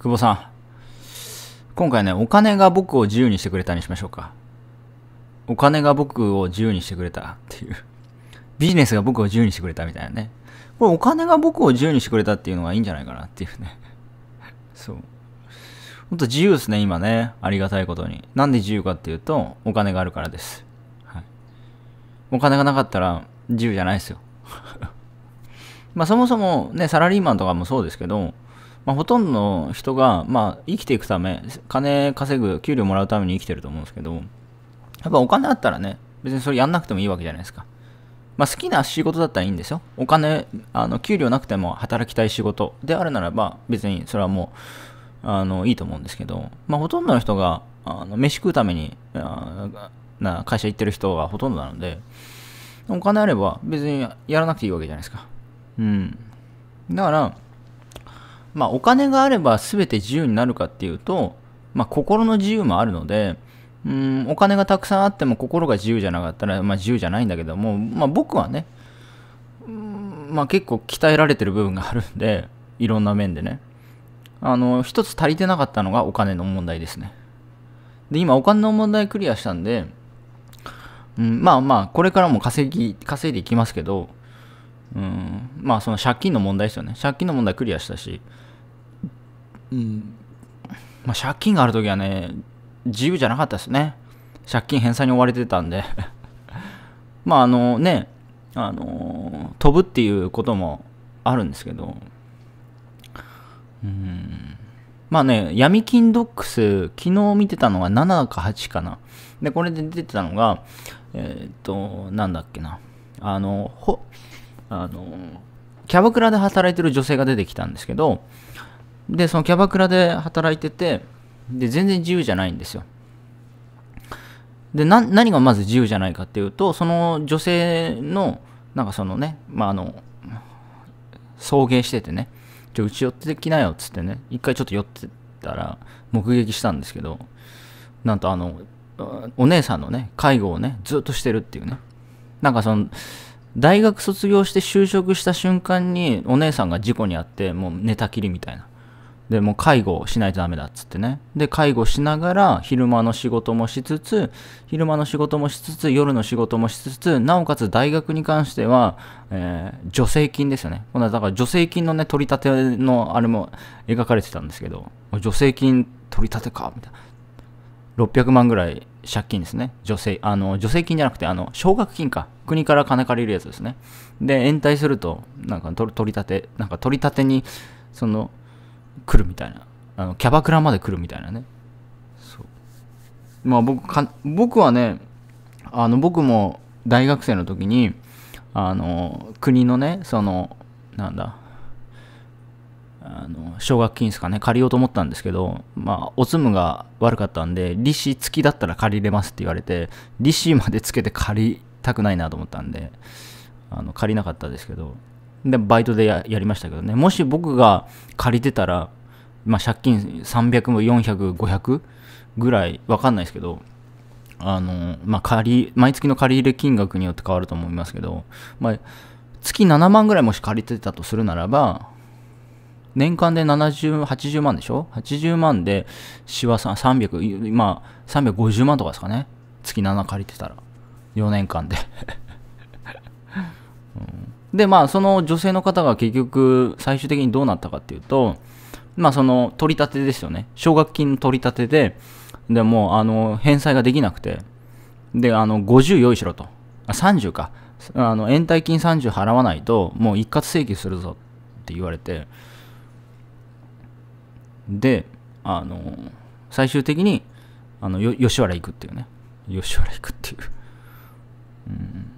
久保さん。今回ね、お金が僕を自由にしてくれたにしましょうか。お金が僕を自由にしてくれたっていう。ビジネスが僕を自由にしてくれたみたいなね。これお金が僕を自由にしてくれたっていうのはいいんじゃないかなっていうね。そう。ほんと自由ですね、今ね。ありがたいことに。なんで自由かっていうと、お金があるからです。はい、お金がなかったら自由じゃないですよ。まあそもそもね、サラリーマンとかもそうですけど、まあ、ほとんどの人が、まあ、生きていくため、金稼ぐ、給料もらうために生きてると思うんですけど、やっぱお金あったらね、別にそれやんなくてもいいわけじゃないですか。まあ、好きな仕事だったらいいんですよ。お金、あの給料なくても働きたい仕事であるならば、別にそれはもう、あのいいと思うんですけど、まあ、ほとんどの人が、あの飯食うためにあな会社行ってる人がほとんどなので、お金あれば別にやらなくていいわけじゃないですか。うん。だから、まあ、お金があれば全て自由になるかっていうと、まあ、心の自由もあるので、うん、お金がたくさんあっても心が自由じゃなかったら、まあ、自由じゃないんだけども、まあ、僕はね、うんまあ、結構鍛えられてる部分があるんで、いろんな面でね。あの、一つ足りてなかったのがお金の問題ですね。で、今お金の問題クリアしたんで、うん、まあまあ、これからも稼ぎ、稼いでいきますけど、うん、まあその借金の問題ですよね借金の問題クリアしたし、うんまあ、借金がある時はね自由じゃなかったですね借金返済に追われてたんで まああのねあの飛ぶっていうこともあるんですけどうんまあね闇金ドックス昨日見てたのが7か8かなでこれで出てたのがえー、っとなんだっけなあのほあの、キャバクラで働いてる女性が出てきたんですけど、で、そのキャバクラで働いてて、で、全然自由じゃないんですよ。で、何がまず自由じゃないかっていうと、その女性の、なんかそのね、まあ、あの、送迎しててね、ちょ、うち寄ってきなよっつってね、一回ちょっと寄ってたら、目撃したんですけど、なんとあの、お姉さんのね、介護をね、ずっとしてるっていうね。なんかその、大学卒業して就職した瞬間にお姉さんが事故に遭ってもう寝たきりみたいなでもう介護しないとダメだっつってねで介護しながら昼間の仕事もしつつ昼間の仕事もしつつ夜の仕事もしつつなおかつ大学に関しては、えー、助成金ですよねこのだから助成金のね取り立てのあれも描かれてたんですけど助成金取り立てかみたいな600万ぐらい借金ですね。助成、あの、助成金じゃなくて、あの、奨学金か。国から金借りるやつですね。で、延滞すると、なんか取り立て、なんか取り立てに、その、来るみたいな。あの、キャバクラまで来るみたいなね。そう。まあ僕か、僕はね、あの、僕も大学生の時に、あの、国のね、その、なんだ、あの奨学金ですかね、借りようと思ったんですけど、まあ、おつむが悪かったんで、利子付きだったら借りれますって言われて、利子までつけて借りたくないなと思ったんで、あの借りなかったですけど、で、バイトでやりましたけどね、もし僕が借りてたら、まあ、借金300も400、500ぐらい、わかんないですけど、あの、まあ、借り、毎月の借り入れ金額によって変わると思いますけど、まあ、月7万ぐらいもし借りてたとするならば、年間で70、80万でしょ ?80 万で、しわさん300、今、350万とかですかね。月7借りてたら。4年間で うん、で、まあ、その女性の方が結局、最終的にどうなったかっていうと、まあ、その、取り立てですよね。奨学金取り立てで、でもあの、返済ができなくて、で、あの、50用意しろと。30か。あの、延滞金30払わないと、もう一括請求するぞって言われて、で、あの、最終的に、あの、吉原行くっていうね。吉原行くっていう。うん。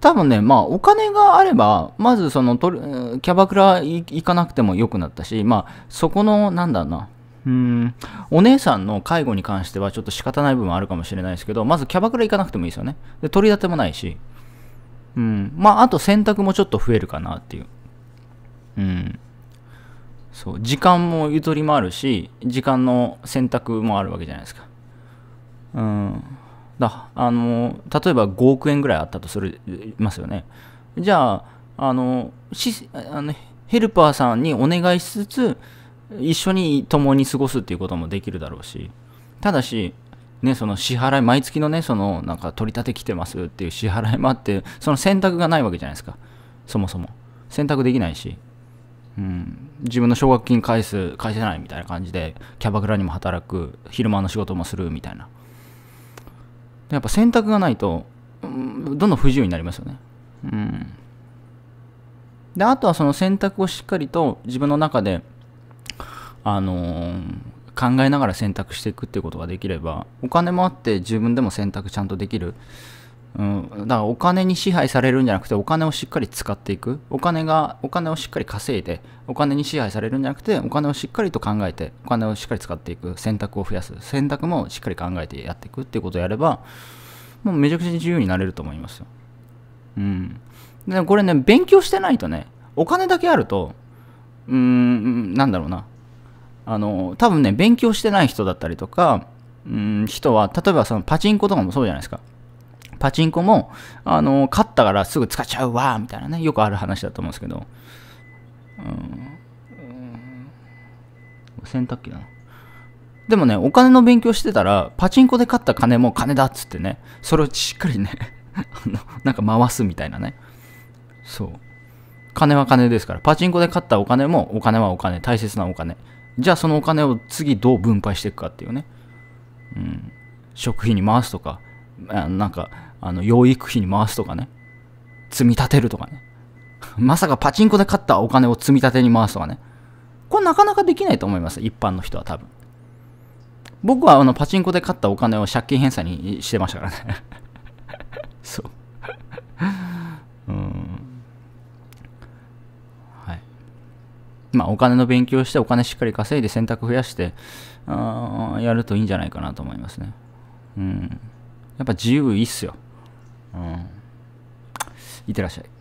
多分ね、まあ、お金があれば、まずその、キャバクラ行かなくても良くなったし、まあ、そこの、なんだろうな、うん、お姉さんの介護に関してはちょっと仕方ない部分あるかもしれないですけど、まずキャバクラ行かなくてもいいですよね。で、取り立てもないし、うん、まあ、あと洗濯もちょっと増えるかなっていう。うん。そう時間もゆとりもあるし時間の選択もあるわけじゃないですかうんだあの例えば5億円ぐらいあったとするますよねじゃああのしあのヘルパーさんにお願いしつつ一緒に共に過ごすっていうこともできるだろうしただしね、その支払い、毎月のね、そのなんか取り立て来てますっていう支払いもあって、その選択がないわけじゃないですか、そもそも。選択できないし。うん、自分の奨学金返す返せないみたいな感じでキャバクラにも働く昼間の仕事もするみたいなやっぱ選択がないと、うん、どんどん不自由になりますよねうんであとはその選択をしっかりと自分の中であのー、考えながら選択していくっていうことができればお金もあって自分でも選択ちゃんとできるうん、だからお金に支配されるんじゃなくてお金をしっかり使っていくお金がお金をしっかり稼いでお金に支配されるんじゃなくてお金をしっかりと考えてお金をしっかり使っていく選択を増やす選択もしっかり考えてやっていくっていうことをやればもうめちゃくちゃ自由になれると思いますようんでこれね勉強してないとねお金だけあるとうーんなんだろうなあの多分ね勉強してない人だったりとかうん人は例えばそのパチンコとかもそうじゃないですかパチンコも、あの、勝ったからすぐ使っちゃうわ、みたいなね、よくある話だと思うんですけど。うん。洗濯機だな。でもね、お金の勉強してたら、パチンコで勝った金も金だっつってね、それをしっかりね あの、なんか回すみたいなね。そう。金は金ですから、パチンコで勝ったお金も、お金はお金、大切なお金。じゃあそのお金を次どう分配していくかっていうね。うん。食費に回すとか、あなんか、あの、養育費に回すとかね。積み立てるとかね。まさかパチンコで買ったお金を積み立てに回すとかね。これなかなかできないと思います。一般の人は多分。僕はあのパチンコで買ったお金を借金返済にしてましたからね そう うん。はい。まあお金の勉強してお金しっかり稼いで選択増やして、あやるといいんじゃないかなと思いますね。うん。やっぱ自由いいっすよ。うん。いってらっしゃい。